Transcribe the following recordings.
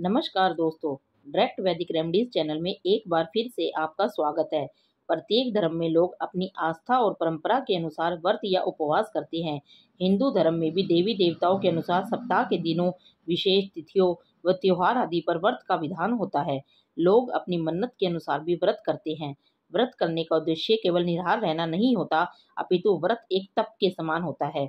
नमस्कार दोस्तों डायरेक्ट वैदिक रेमडीज चैनल में एक बार फिर से आपका स्वागत है प्रत्येक धर्म में लोग अपनी आस्था और परंपरा के अनुसार व्रत या उपवास करते हैं हिंदू धर्म में भी देवी देवताओं के अनुसार सप्ताह के दिनों विशेष तिथियों व त्योहार आदि पर व्रत का विधान होता है लोग अपनी मन्नत के अनुसार भी व्रत करते हैं व्रत करने का उद्देश्य केवल निराहार रहना नहीं होता अपितु व्रत एक तप के समान होता है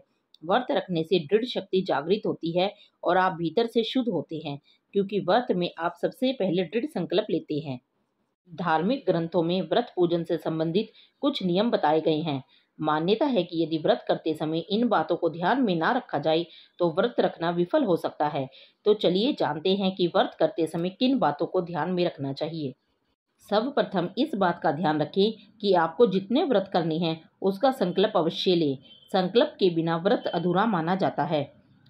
व्रत रखने से दृढ़ शक्ति जागृत होती है और आप भीतर से शुद्ध होते हैं क्योंकि व्रत में आप सबसे पहले दृढ़ संकल्प लेते हैं धार्मिक ग्रंथों में व्रत पूजन से संबंधित कुछ नियम बताए गए हैं मान्यता है कि यदि व्रत करते समय इन बातों को ध्यान में ना रखा जाए तो व्रत रखना विफल हो सकता है तो चलिए जानते हैं कि व्रत करते समय किन बातों को ध्यान में रखना चाहिए सर्वप्रथम इस बात का ध्यान रखें कि आपको जितने व्रत करने हैं उसका संकल्प अवश्य लें संकल्प के बिना व्रत अधूरा माना जाता है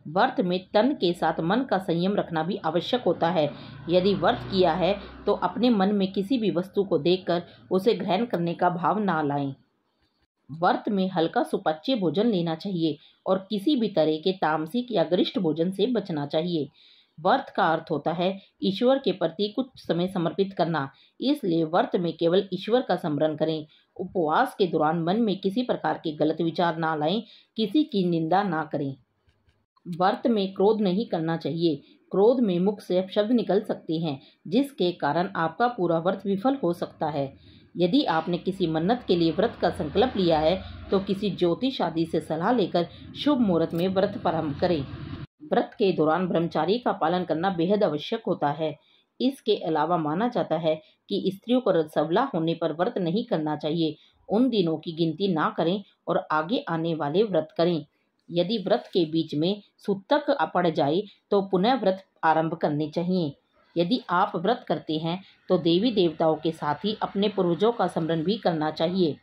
व्रत में तन के साथ मन का संयम रखना भी आवश्यक होता है यदि व्रत किया है तो अपने मन में किसी भी वस्तु को देखकर उसे ग्रहण करने का भाव ना लाएं व्रत में हल्का सुपच्चे भोजन लेना चाहिए और किसी भी तरह के तामसिक या गरिष्ठ भोजन से बचना चाहिए व्रत का अर्थ होता है ईश्वर के प्रति कुछ समय समर्पित करना इसलिए व्रत में केवल ईश्वर का स्मरण करें उपवास के दौरान मन में किसी प्रकार के गलत विचार ना लाएं किसी की निंदा ना करें वर्त में क्रोध नहीं करना चाहिए क्रोध में मुख से शब्द निकल सकते हैं जिसके कारण आपका पूरा व्रत विफल हो सकता है यदि आपने किसी मन्नत के लिए व्रत का संकल्प लिया है तो किसी ज्योतिष आदि से सलाह लेकर शुभ मुहूर्त में व्रत प्रारंभ करें व्रत के दौरान ब्रह्मचारी का पालन करना बेहद आवश्यक होता है इसके अलावा माना जाता है कि स्त्रियों को रसवला होने पर व्रत नहीं करना चाहिए उन दिनों की गिनती ना करें और आगे आने वाले व्रत करें यदि व्रत के बीच में सूतक पड़ जाए तो पुनः व्रत आरंभ करने चाहिए यदि आप व्रत करते हैं तो देवी देवताओं के साथ ही अपने पूर्वजों का स्मरण भी करना चाहिए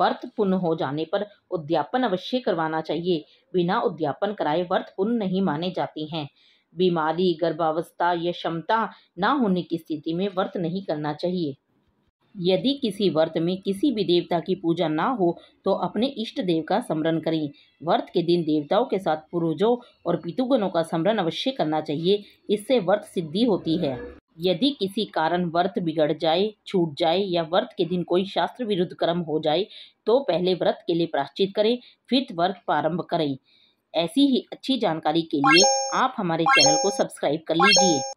व्रत पुण्य हो जाने पर उद्यापन अवश्य करवाना चाहिए बिना उद्यापन कराए व्रत पुण्य नहीं माने जाते हैं बीमारी गर्भावस्था या क्षमता ना होने की स्थिति में व्रत नहीं करना चाहिए यदि किसी व्रत में किसी भी देवता की पूजा ना हो तो अपने इष्ट देव का स्मरण करें व्रत के दिन देवताओं के साथ पूर्वजों और पितुगणों का स्मरण अवश्य करना चाहिए इससे व्रत सिद्धि होती है यदि किसी कारण व्रत बिगड़ जाए छूट जाए या व्रत के दिन कोई शास्त्र विरुद्ध कर्म हो जाए तो पहले व्रत के लिए प्राश्चित करें फिर व्रत प्रारंभ करें ऐसी ही अच्छी जानकारी के लिए आप हमारे चैनल को सब्सक्राइब कर लीजिए